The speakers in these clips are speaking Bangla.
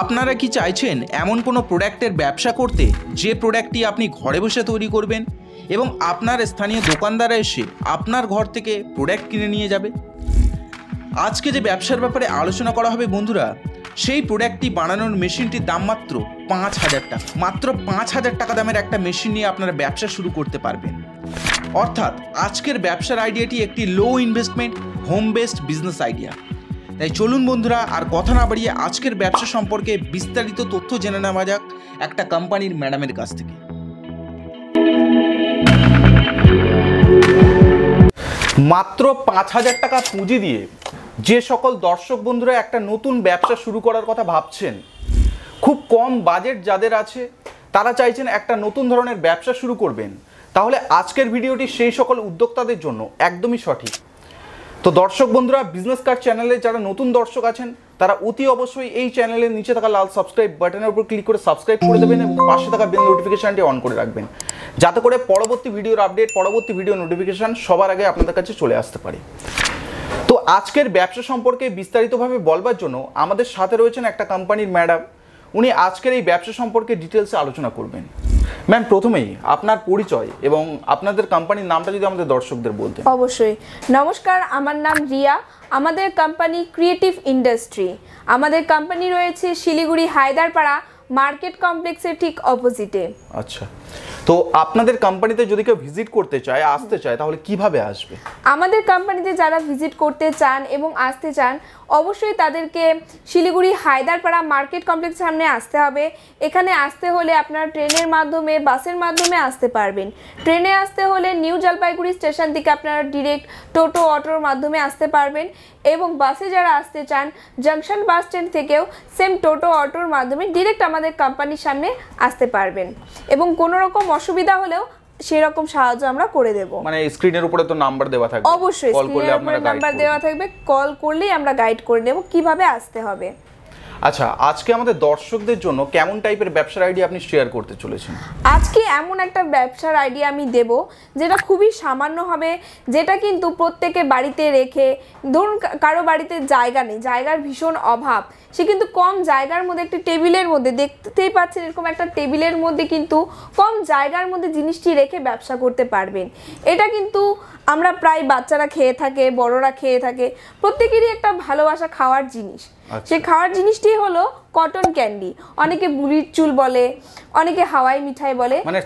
আপনারা কি চাইছেন এমন কোনো প্রোডাক্টের ব্যবসা করতে যে প্রোডাক্টটি আপনি ঘরে বসে তৈরি করবেন এবং আপনার স্থানীয় দোকানদারা এসে আপনার ঘর থেকে প্রোডাক্ট কিনে নিয়ে যাবে আজকে যে ব্যবসার ব্যাপারে আলোচনা করা হবে বন্ধুরা সেই প্রোডাক্টটি বানানোর মেশিনটির দাম মাত্র পাঁচ হাজার টাকা মাত্র পাঁচ হাজার টাকা দামের একটা মেশিন নিয়ে আপনারা ব্যবসা শুরু করতে পারবেন অর্থাৎ আজকের ব্যবসার আইডিয়াটি একটি low investment home based business idea তাই চলুন বন্ধুরা আর কথা না বাড়িয়ে আজকের ব্যবসা সম্পর্কে বিস্তারিত তথ্য জেনে নেওয়া যাক একটা কোম্পানির ম্যাডামের কাছ থেকে মাত্র পাঁচ হাজার টাকা পুঁজি দিয়ে যে সকল দর্শক বন্ধুরা একটা নতুন ব্যবসা শুরু করার কথা ভাবছেন খুব কম বাজেট যাদের আছে তারা চাইছেন একটা নতুন ধরনের ব্যবসা শুরু করবেন তাহলে আজকের ভিডিওটি সেই সকল উদ্যোক্তাদের জন্য একদমই সঠিক তো দর্শক বন্ধুরা বিজনেস কার্ড চ্যানেলে যারা নতুন দর্শক আছেন তারা অতি অবশ্যই এই চ্যানেলের নিচে থাকা লাল সাবস্ক্রাইব বাটনের উপর ক্লিক করে সাবস্ক্রাইব করে দেবেন এবং পাশে থাকা বেল নোটিফিকেশানটি অন করে রাখবেন যাতে করে পরবর্তী ভিডিওর আপডেট পরবর্তী ভিডিও নোটিফিকেশান সবার আগে আপনাদের কাছে চলে আসতে পারে তো আজকের ব্যবসা সম্পর্কে বিস্তারিতভাবে বলবার জন্য আমাদের সাথে রয়েছেন একটা কোম্পানির ম্যাডাম উনি আজকের এই ব্যবসা সম্পর্কে ডিটেলসে আলোচনা করবেন ম্যাম প্রথমেই আপনার পরিচয় এবং আপনাদের কোম্পানির নামটা যদি আমাদের দর্শকদের বলতেন অবশ্যই নমস্কার আমার নাম রিয়া আমাদের কোম্পানি ক্রিয়েটিভ ইন্ডাস্ট্রি আমাদের কোম্পানি রয়েছে শিলিগুড়ি হায়দারপাড়া মার্কেট কমপ্লেক্সের ঠিক অপোজিটে আচ্ছা তো আপনাদের কোম্পানিতে যদি কেউ ভিজিট করতে চায় আসতে চায় তাহলে কিভাবে আসবে আমাদের কোম্পানিতে যারা ভিজিট করতে চান এবং আসতে চান অবশ্যই তাদেরকে শিলিগুড়ি হায়দারপাড়া মার্কেট কমপ্লেক্স সামনে আসতে হবে এখানে আসতে হলে আপনারা ট্রেনের মাধ্যমে বাসের মাধ্যমে আসতে পারবেন ট্রেনে আসতে হলে নিউ জলপাইগুড়ি স্টেশন থেকে আপনারা ডিরেক্ট টোটো অটোর মাধ্যমে আসতে পারবেন এবং বাসে যারা আসতে চান জাংশন বাস স্ট্যান্ড থেকেও সেম টোটো অটোর মাধ্যমে ডিরেক্ট আমাদের কোম্পানির সামনে আসতে পারবেন এবং কোনোরকম অসুবিধা হলেও সেরকম সাহায্য আমরা করে দেব মানে স্ক্রিনের উপরে তো নাম্বার দেওয়া থাকবে অবশ্যই আপনারা নাম্বার দেওয়া থাকবে কল করলেই আমরা গাইড করে দেব কিভাবে আসতে হবে আচ্ছা আজকে আমাদের দর্শকদের জন্য কেমন টাইপের ব্যবসার আইডিয়া আপনি শেয়ার করতে চলেছেন আজকে এমন একটা ব্যবসার আইডিয়া আমি দেব যেটা খুবই সামান্য হবে যেটা কিন্তু প্রত্যেকে বাড়িতে রেখে ধরুন কারো বাড়িতে জায়গা নেই জায়গার ভীষণ অভাব সে কিন্তু কম জায়গার মধ্যে একটি টেবিলের মধ্যে দেখতেই পাচ্ছেন এরকম একটা টেবিলের মধ্যে কিন্তু কম জায়গার মধ্যে জিনিসটি রেখে ব্যবসা করতে পারবেন এটা কিন্তু আমরা প্রায় বাচ্চারা খেয়ে থাকে বড়রা খেয়ে থাকে প্রত্যেকেরই একটা ভালোবাসা খাওয়ার জিনিস আচ্ছা। সেই খাওয়ার জিনিসটি হলো কটন ক্যান্ডি অনেকে বুড়ির চুল বলে অনেকে হাওয়াই মিঠাই বলে মানে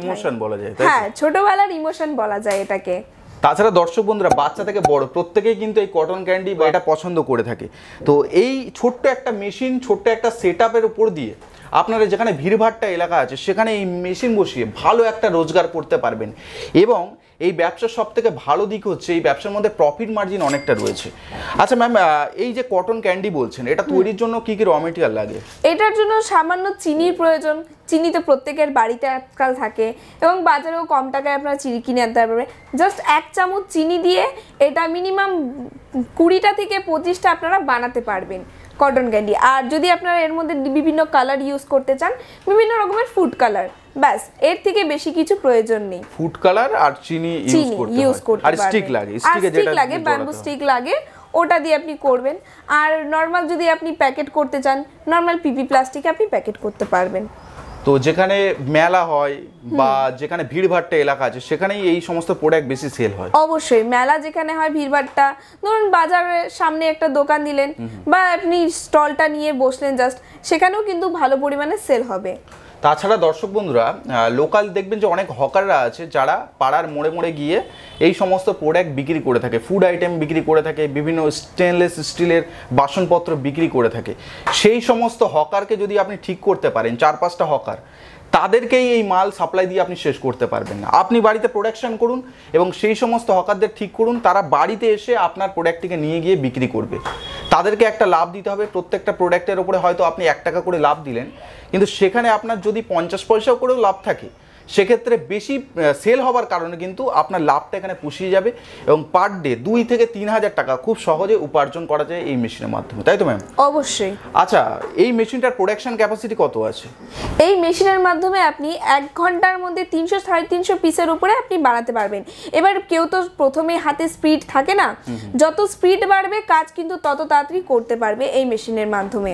ইমোশন বলা যায় হ্যাঁ ছোটবেলার ইমোশন বলা যায় এটাকে তাছাড়া দর্শক বন্ধুরা বাচ্চা থেকে বড় প্রত্যেকেই কিন্তু এই কটন ক্যান্ডি বা এটা পছন্দ করে থাকে তো এই ছোট্ট একটা মেশিন ছোট্ট একটা সেট আপের উপর দিয়ে আপনারা যেখানে ভিড়ভাট্টা এলাকা আছে সেখানে এই মেশিন বসিয়ে ভালো একটা রোজগার করতে পারবেন এবং এই ব্যবসার সব থেকে ভালো দিক হচ্ছে এই ব্যবসার মধ্যে প্রফিট মার্জিন অনেকটা রয়েছে আচ্ছা ম্যাম এই যে কটন ক্যান্ডি বলছেন এটা তৈরির জন্য কি কি র মেটেরিয়াল লাগে এটার জন্য সামান্য চিনির প্রয়োজন চিনি তো প্রত্যেকের বাড়িতে আজকাল থাকে এবং বাজারেও কম টাকায় আপনারা চিনি কিনে আনতে পারবেন জাস্ট এক চামচ চিনি দিয়ে এটা মিনিমাম কুড়িটা থেকে পঁচিশটা আপনারা বানাতে পারবেন কটন ক্যান্ডি আর যদি আপনারা এর মধ্যে বিভিন্ন কালার ইউজ করতে চান বিভিন্ন রকমের ফুড কালার ব্যাস এর থেকে বেশি কিছু প্রয়োজন নেই ফুড কালার আর চিনি ইউজ করতে আর স্টিক লাগে স্টিকে যেটা লাগে ব্যাম্বু স্টিক লাগে ওটা দিয়ে আপনি করবেন আর নর্মাল যদি আপনি প্যাকেট করতে চান নর্মাল পিপি প্লাস্টিক আপনি প্যাকেট করতে পারবেন তো যেখানে মেলা হয় বা যেখানে ভিড়ভাট্টা এলাকা আছে সেখানেই এই সমস্ত প্রোডাক্ট বেশি সেল হয় অবশ্যই মেলা যেখানে হয় ভিড়ভাট্টা ধরুন বাজারের সামনে একটা দোকান দিলেন বা আপনি স্টলটা নিয়ে বসলেন জাস্ট সেখানেও কিন্তু ভালো পরিমাণে সেল হবে তাছাড়া দর্শক বন্ধুরা লোকাল দেখবেন যে অনেক হকাররা আছে যারা পাড়ার মোড়ে মোড়ে গিয়ে এই সমস্ত প্রোডাক্ট বিক্রি করে থাকে ফুড আইটেম বিক্রি করে থাকে বিভিন্ন স্টেনলেস স্টিলের বাসনপত্র বিক্রি করে থাকে সেই সমস্ত হকারকে যদি আপনি ঠিক করতে পারেন চার পাঁচটা হকার তাদেরকেই এই মাল সাপ্লাই দিয়ে আপনি শেষ করতে পারবেন না আপনি বাড়িতে প্রোডাকশন করুন এবং সেই সমস্ত হকারদের ঠিক করুন তারা বাড়িতে এসে আপনার প্রোডাক্টটিকে নিয়ে গিয়ে বিক্রি করবে তাদেরকে একটা লাভ দিতে হবে প্রত্যেকটা প্রোডাক্টের ওপরে হয়তো আপনি এক টাকা করে লাভ দিলেন কিন্তু সেখানে আপনার যদি পঞ্চাশ পয়সাও করেও লাভ থাকে সেক্ষেত্রে বেশি সেল হবার কারণে কিন্তু আপনার লাভটা এখানে পুষিয়ে যাবে এবং পার ডে দুই থেকে তিন হাজার টাকা খুব সহজে উপার্জন করা যায় এই মেশিনের মাধ্যমে তাই তো ম্যাম অবশ্যই আচ্ছা এই মেশিনটার প্রোডাকশন ক্যাপাসিটি কত আছে এই মেশিনের মাধ্যমে আপনি এক ঘন্টার মধ্যে তিনশো সাড়ে তিনশো পিসের উপরে আপনি বানাতে পারবেন এবার কেউ তো প্রথমে হাতে স্পিড থাকে না যত স্পিড বাড়বে কাজ কিন্তু তত তাড়াতাড়ি করতে পারবে এই মেশিনের মাধ্যমে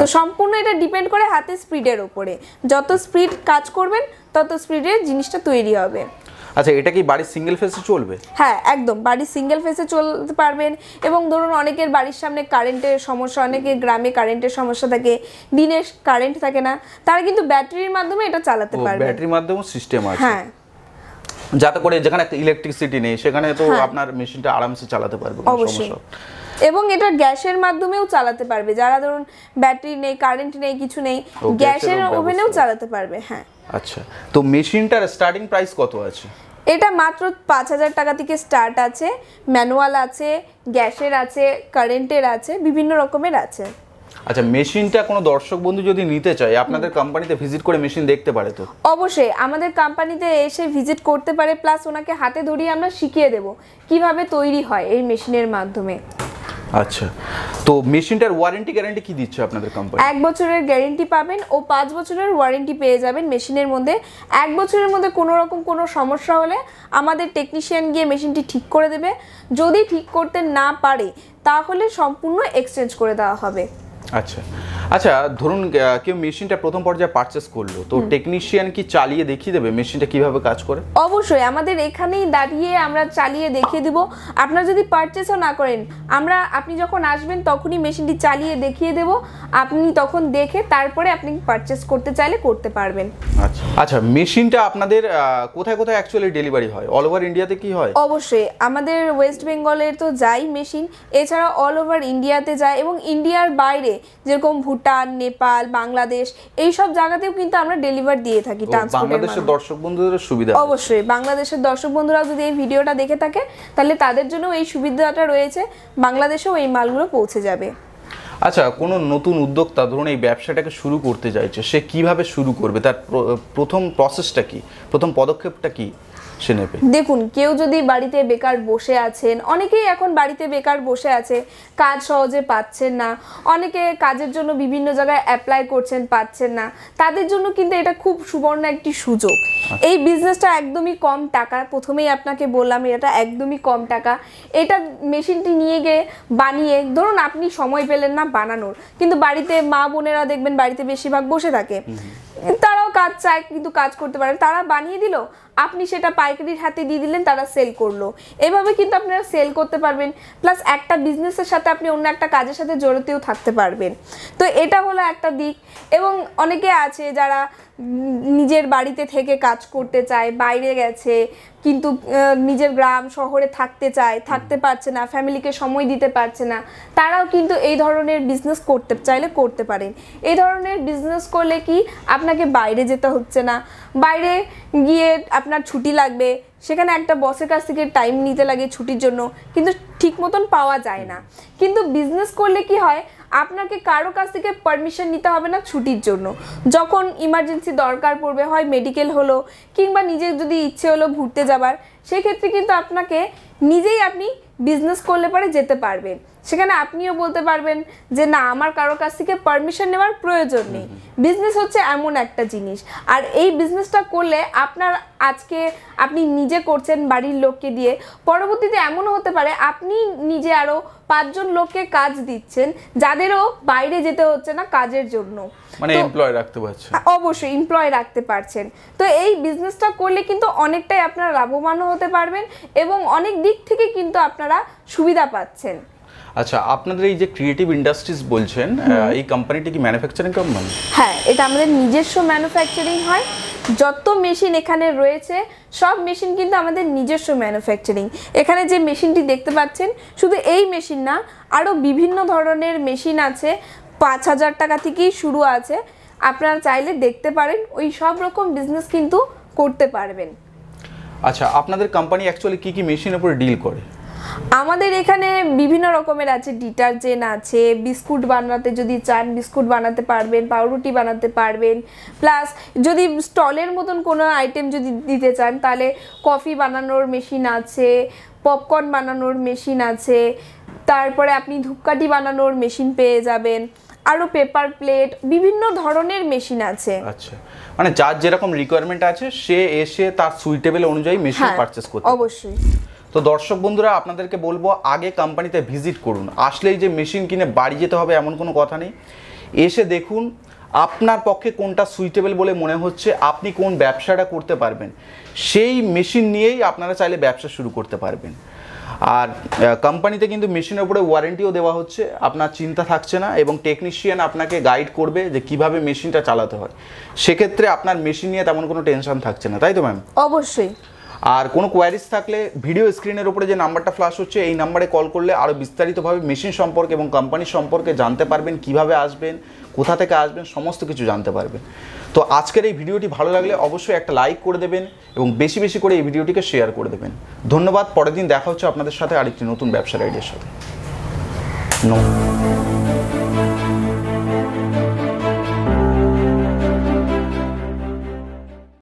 তো সম্পূর্ণ এটা ডিপেন্ড করে হাতের স্পিডের উপরে যত স্পিড কাজ করবেন তত স্পিডে জিনিসটা তৈরি হবে আচ্ছা এটা কি বাড়ির সিঙ্গেল ফেসে চলবে হ্যাঁ একদম বাড়ির সিঙ্গেল ফেসে চলতে পারবেন এবং ধরুন অনেকের বাড়ির সামনে কারেন্টের সমস্যা অনেকের গ্রামে কারেন্টের সমস্যা থাকে দিনে কারেন্ট থাকে না তারা কিন্তু ব্যাটারির মাধ্যমে এটা চালাতে পারবে ব্যাটারির মাধ্যমে সিস্টেম আছে হ্যাঁ যাতে করে যেখানে ইলেকট্রিসিটি নেই সেখানে তো হ্যাঁ। আপনার মেশিনটা আরামসে চালাতে পারবে অবশ্যই এবং এটা গ্যাসের মাধ্যমেও চালাতে পারবে যারা ধরুন ব্যাটারি নেই কারেন্ট নেই কিছু নেই গ্যাসের ওভেনেও চালাতে পারবে হ্যাঁ আচ্ছা তো মেশিনটার স্টার্টিং প্রাইস কত আছে এটা মাত্র পাঁচ হাজার টাকা থেকে স্টার্ট আছে ম্যানুয়াল আছে গ্যাসের আছে কারেন্টের আছে বিভিন্ন রকমের আছে আচ্ছা মেশিনটা কোনো দর্শক বন্ধু যদি নিতে চায় আপনাদের কোম্পানিতে ভিজিট করে মেশিন দেখতে পারে তো অবশ্যই আমাদের কোম্পানিতে এসে ভিজিট করতে পারে প্লাস ওনাকে হাতে ধরিয়ে আমরা শিখিয়ে দেব কিভাবে তৈরি হয় এই মেশিনের মাধ্যমে আচ্ছা তো মেশিনটার ওয়ারেন্টি গ্যারান্টি কি দিচ্ছে আপনাদের কোম্পানি এক বছরের গ্যারেন্টি পাবেন ও পাঁচ বছরের ওয়ারেন্টি পেয়ে যাবেন মেশিনের মধ্যে এক বছরের মধ্যে কোনো রকম কোনো সমস্যা হলে আমাদের টেকনিশিয়ান গিয়ে মেশিনটি ঠিক করে দেবে যদি ঠিক করতে না পারে তাহলে সম্পূর্ণ এক্সচেঞ্জ করে দেওয়া হবে আচ্ছা আচ্ছা ধরুন কেউ মেশিনটা প্রথম পর্যায়ে পারচেস করলো তো টেকনিশিয়ান কি চালিয়ে দেখিয়ে দেবে মেশিনটা কিভাবে কাজ করে অবশ্যই আমাদের এখানেই দাঁড়িয়ে আমরা চালিয়ে দেখিয়ে দিব আপনারা যদি পারচেসও না করেন আমরা আপনি যখন আসবেন তখনই মেশিনটি চালিয়ে দেখিয়ে দেব আপনি তখন দেখে তারপরে আপনি পারচেস করতে চাইলে করতে পারবেন আচ্ছা আচ্ছা মেশিনটা আপনাদের কোথায় কোথায় অ্যাকচুয়ালি ডেলিভারি হয় অল ওভার ইন্ডিয়াতে কি হয় অবশ্যই আমাদের ওয়েস্ট বেঙ্গলের তো যাই মেশিন এছাড়া অল ওভার ইন্ডিয়াতে যায় এবং ইন্ডিয়ার বাইরে যেরকম ভুটান ভুটান নেপাল বাংলাদেশ এই সব জায়গাতেও কিন্তু আমরা ডেলিভার দিয়ে থাকি বাংলাদেশের দর্শক বন্ধুদের সুবিধা অবশ্যই বাংলাদেশের দর্শক বন্ধুরা যদি এই ভিডিওটা দেখে থাকে তাহলে তাদের জন্য এই সুবিধাটা রয়েছে বাংলাদেশেও এই মালগুলো পৌঁছে যাবে আচ্ছা কোনো নতুন উদ্যোক্তা ধরুন এই ব্যবসাটাকে শুরু করতে চাইছে সে কিভাবে শুরু করবে তার প্রথম প্রসেসটা কি প্রথম পদক্ষেপটা কি সে নেবে দেখুন কেউ যদি বাড়িতে বেকার বসে আছেন অনেকেই এখন বাড়িতে বেকার বসে আছে কাজ সহজে পাচ্ছেন না অনেকে কাজের জন্য বিভিন্ন জায়গায় অ্যাপ্লাই করছেন পাচ্ছেন না তাদের জন্য কিন্তু এটা খুব সুবর্ণ একটি সুযোগ আচ্ছা। এই বিজনেসটা একদমই কম টাকা প্রথমেই আপনাকে বললাম এটা একদমই কম টাকা এটা মেশিনটি নিয়ে গিয়ে বানিয়ে ধরুন আপনি সময় পেলেন না বানানোর কিন্তু বাড়িতে মা বোনেরা দেখবেন বাড়িতে বেশিরভাগ বসে থাকে তারাও কাজ চায় কিন্তু কাজ করতে পারে তারা বানিয়ে দিল আপনি সেটা পাইকারির হাতে দিয়ে দিলেন তারা সেল করলো এভাবে কিন্তু আপনারা সেল করতে পারবেন প্লাস একটা বিজনেসের সাথে আপনি অন্য একটা কাজের সাথে জড়িতেও থাকতে পারবেন তো এটা হলো একটা দিক এবং অনেকে আছে যারা নিজের বাড়িতে থেকে কাজ করতে চায় বাইরে গেছে কিন্তু নিজের গ্রাম শহরে থাকতে চায় থাকতে পারছে না ফ্যামিলিকে সময় দিতে পারছে না তারাও কিন্তু এই ধরনের বিজনেস করতে চাইলে করতে পারেন এই ধরনের বিজনেস করলে কি আপনাকে বাইরে যেতে হচ্ছে না বাইরে গিয়ে আপনার ছুটি লাগবে সেখানে একটা বসের কাছ থেকে টাইম নিতে লাগে ছুটির জন্য কিন্তু ঠিক মতন পাওয়া যায় না কিন্তু বিজনেস করলে কি হয় আপনাকে কারো কাছ থেকে পারমিশন নিতে হবে না ছুটির জন্য যখন ইমার্জেন্সি দরকার পড়বে হয় মেডিকেল হলো কিংবা নিজের যদি ইচ্ছে হলো ঘুরতে যাবার সেক্ষেত্রে কিন্তু আপনাকে নিজেই আপনি বিজনেস করলে পরে যেতে পারবেন সেখানে আপনিও বলতে পারবেন যে না আমার কারোর কাছ থেকে পারমিশন নেওয়ার প্রয়োজন নেই বিজনেস হচ্ছে এমন একটা জিনিস আর এই বিজনেসটা করলে আপনার আজকে আপনি নিজে করছেন বাড়ির লোককে দিয়ে পরবর্তীতে এমনও হতে পারে আপনি নিজে আরও পাঁচজন লোককে কাজ দিচ্ছেন যাদেরও বাইরে যেতে হচ্ছে না কাজের জন্য মানে এমপ্লয় রাখতে পারছেন হ্যাঁ, অবশ্যই এমপ্লয় রাখতে পারছেন তো এই বিজনেসটা করলে কিন্তু অনেকটাই আপনারা লাভবানও হতে পারবেন এবং অনেক দিক থেকে কিন্তু আপনারা সুবিধা পাচ্ছেন আচ্ছা আপনাদের এই যে ক্রিয়েটিভ ইন্ডাস্ট্রিজ বলছেন এই কোম্পানিটি কি ম্যানুফ্যাকচারিং কোম্পানি হ্যাঁ এটা আমাদের নিজস্ব ম্যানুফ্যাকচারিং হয় যত মেশিন এখানে রয়েছে সব মেশিন কিন্তু আমাদের নিজস্ব ম্যানুফ্যাকচারিং এখানে যে মেশিনটি দেখতে পাচ্ছেন শুধু এই মেশিন না আরও বিভিন্ন ধরনের মেশিন আছে পাঁচ হাজার টাকা থেকেই শুরু আছে আপনারা চাইলে দেখতে পারেন ওই সব রকম বিজনেস কিন্তু করতে পারবেন আচ্ছা আপনাদের কোম্পানি অ্যাকচুয়ালি কী কী মেশিনের উপরে ডিল করে আমাদের এখানে বিভিন্ন রকমের আছে ডিটারজেন্ট আছে বিস্কুট বানাতে যদি চান বিস্কুট বানাতে পারবেন পাউরুটি বানাতে পারবেন প্লাস যদি স্টলের মতন কোনো আইটেম যদি দিতে চান তাহলে কফি বানানোর মেশিন আছে পপকর্ন বানানোর মেশিন আছে তারপরে আপনি ধূপকাঠি বানানোর মেশিন পেয়ে যাবেন আরও পেপার প্লেট বিভিন্ন ধরনের মেশিন আছে আচ্ছা মানে যার যেরকম রিকোয়ারমেন্ট আছে সে এসে তার সুইটেবল অনুযায়ী মেশিন পারচেস হ্যাঁ, করতে অবশ্যই তো দর্শক বন্ধুরা আপনাদেরকে বলবো আগে কোম্পানিতে ভিজিট করুন আসলেই যে মেশিন কিনে বাড়ি যেতে হবে এমন কোনো কথা নেই এসে দেখুন আপনার পক্ষে কোনটা সুইটেবল বলে মনে হচ্ছে আপনি কোন ব্যবসাটা করতে পারবেন সেই মেশিন নিয়েই আপনারা চাইলে ব্যবসা শুরু করতে পারবেন আর কোম্পানিতে কিন্তু মেশিনের উপরে ওয়ারেন্টিও দেওয়া হচ্ছে আপনার চিন্তা থাকছে না এবং টেকনিশিয়ান আপনাকে গাইড করবে যে কিভাবে মেশিনটা চালাতে হয় সেক্ষেত্রে আপনার মেশিন নিয়ে তেমন কোনো টেনশন থাকছে না তাই তো ম্যাম অবশ্যই আর কোনো কোয়ারিজ থাকলে ভিডিও স্ক্রিনের উপরে যে নাম্বারটা ফ্লাশ হচ্ছে এই নাম্বারে কল করলে আরও বিস্তারিতভাবে মেশিন সম্পর্কে এবং কোম্পানি সম্পর্কে জানতে পারবেন কিভাবে আসবেন কোথা থেকে আসবেন সমস্ত কিছু জানতে পারবেন তো আজকের এই ভিডিওটি ভালো লাগলে অবশ্যই একটা লাইক করে দেবেন এবং বেশি বেশি করে এই ভিডিওটিকে শেয়ার করে দেবেন ধন্যবাদ পরের দিন দেখা হচ্ছে আপনাদের সাথে আরেকটি নতুন ব্যবসার আইডিয়ার সাথে নমস্কার